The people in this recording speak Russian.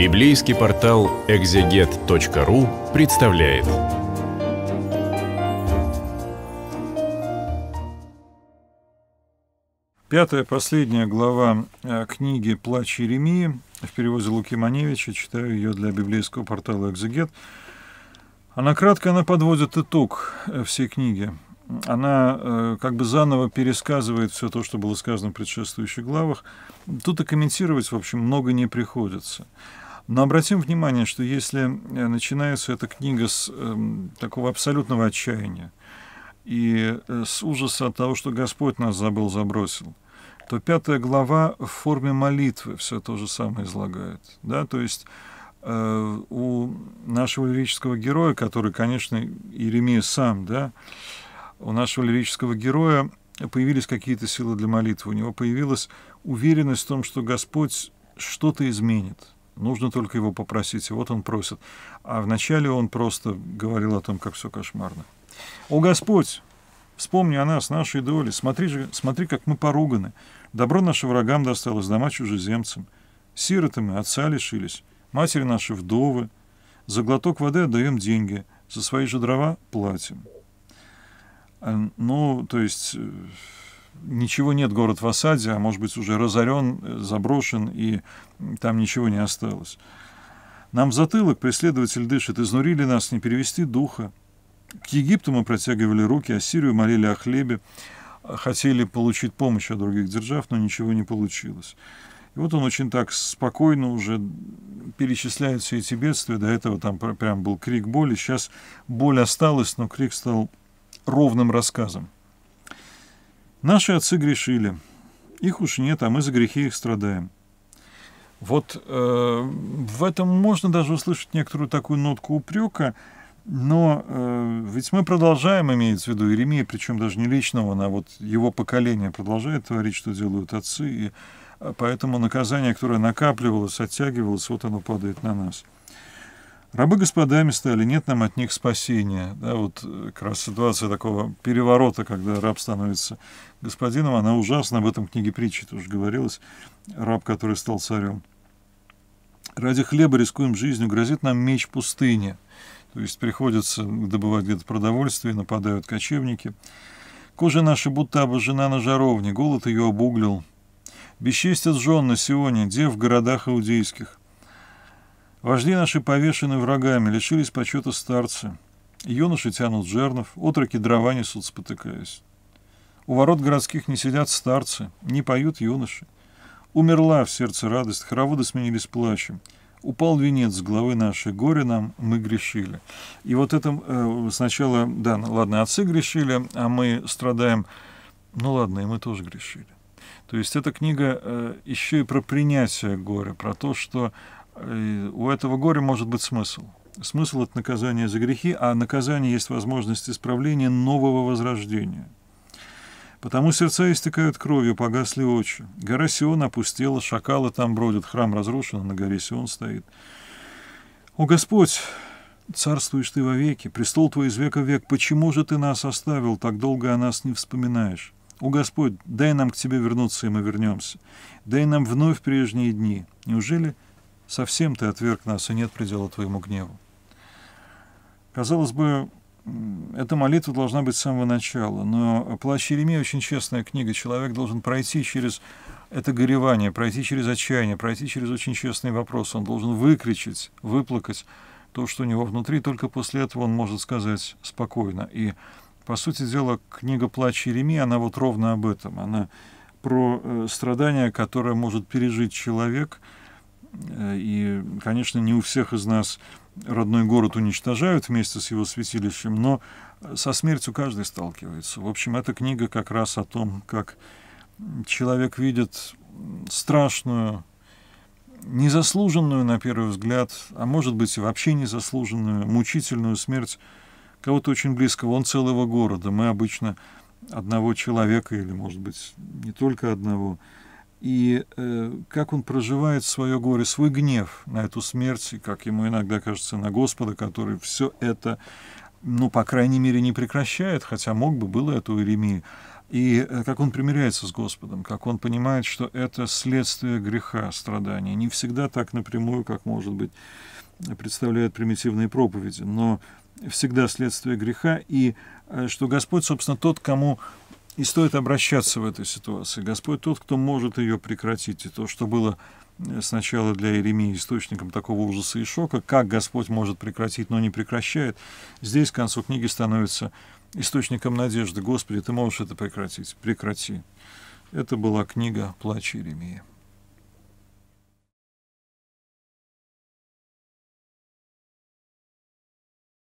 Библейский портал экзегет.ру представляет. Пятая, последняя глава э, книги «Плач Еремии» в переводе Луки Маневича. Читаю ее для библейского портала «Экзегет». Она кратко она подводит итог э, всей книги. Она э, как бы заново пересказывает все то, что было сказано в предшествующих главах. Тут и комментировать, в общем, много не приходится. Но обратим внимание, что если э, начинается эта книга с э, такого абсолютного отчаяния и э, с ужаса от того, что Господь нас забыл, забросил, то пятая глава в форме молитвы все то же самое излагает. Да? То есть э, у нашего лирического героя, который, конечно, Иеремия сам, да, у нашего лирического героя появились какие-то силы для молитвы, у него появилась уверенность в том, что Господь что-то изменит – Нужно только его попросить, и вот он просит. А вначале он просто говорил о том, как все кошмарно. «О Господь, вспомни о нас, нашей доли, смотри, же, смотри, как мы поруганы. Добро наше врагам досталось, дома чужеземцам. Сиротами отца лишились, матери наши вдовы. За глоток воды отдаем деньги, за свои же дрова платим». Э, ну, то есть э, ничего нет, город в осаде, а может быть уже разорен, заброшен, и там ничего не осталось. Нам в затылок преследователь дышит, изнурили нас, не перевести духа. К Египту мы протягивали руки, а Сирию молили о хлебе, хотели получить помощь от других держав, но ничего не получилось. И вот он очень так спокойно уже перечисляет все эти бедствия. До этого там прям был крик боли. Сейчас боль осталась, но крик стал ровным рассказом. Наши отцы грешили. Их уж нет, а мы за грехи их страдаем. Вот э, в этом можно даже услышать некоторую такую нотку упрека, но э, ведь мы продолжаем, имеется в виду Иеремия, причем даже не личного, а вот его поколение продолжает творить, что делают отцы, и э, поэтому наказание, которое накапливалось, оттягивалось, вот оно падает на нас. Рабы господами стали, нет нам от них спасения. Да, вот э, как раз ситуация такого переворота, когда раб становится господином, она ужасна, об этом книге притчи тоже говорилось, раб, который стал царем. Ради хлеба рискуем жизнью, грозит нам меч пустыни. То есть приходится добывать где-то продовольствие, нападают кочевники. Кожа наша будто обожжена на жаровне, голод ее обуглил. Бесчестят жены сегодня, Сионе, дев в городах иудейских. Вожди наши повешены врагами, лишились почета старцы. Юноши тянут жернов, отроки дрова несут, спотыкаясь. У ворот городских не сидят старцы, не поют юноши. Умерла в сердце радость, хороводы сменились плачем. Упал венец с головы нашей, горе нам, мы грешили. И вот это э, сначала, да, ну ладно, отцы грешили, а мы страдаем, ну ладно, и мы тоже грешили. То есть эта книга э, еще и про принятие горя, про то, что Э, у этого горя может быть смысл. Смысл от наказания за грехи, а наказание есть возможность исправления нового возрождения. Потому сердца истекают кровью, погасли очи. Гора Сион опустела, шакалы там бродят, храм разрушен, а на горе Сион стоит. О Господь, царствуешь ты вовеки, престол твой из века в век, почему же ты нас оставил, так долго о нас не вспоминаешь? О Господь, дай нам к тебе вернуться, и мы вернемся. Дай нам вновь прежние дни. Неужели совсем ты отверг нас, и нет предела твоему гневу. Казалось бы, эта молитва должна быть с самого начала, но «Плащ Еремея» очень честная книга. Человек должен пройти через это горевание, пройти через отчаяние, пройти через очень честные вопросы. Он должен выкричить, выплакать то, что у него внутри. Только после этого он может сказать спокойно. И, по сути дела, книга «Плач Еремея», она вот ровно об этом. Она про э, страдания, которое может пережить человек – Э, и, конечно, не у всех из нас родной город уничтожают вместе с его святилищем, но э, со смертью каждый сталкивается. В общем, эта книга как раз о том, как человек видит страшную, незаслуженную, на первый взгляд, а может быть и вообще незаслуженную, мучительную смерть кого-то очень близкого, он целого города. Мы обычно одного человека или, может быть, не только одного, и э, как он проживает свое горе, свой гнев на эту смерть, и как ему иногда кажется на Господа, который все это, ну, по крайней мере, не прекращает, хотя мог бы, было это у Иеремии, и э, как он примиряется с Господом, как он понимает, что это следствие греха, страдания, не всегда так напрямую, как, может быть, представляют примитивные проповеди, но всегда следствие греха, и э, что Господь, собственно, тот, кому и стоит обращаться в этой ситуации. Господь тот, кто может ее прекратить. И то, что было э, сначала для Иеремии источником такого ужаса и шока, как Господь может прекратить, но не прекращает, здесь к концу книги становится источником надежды. Господи, Ты можешь это прекратить. Прекрати. Это была книга «Плач Иеремии».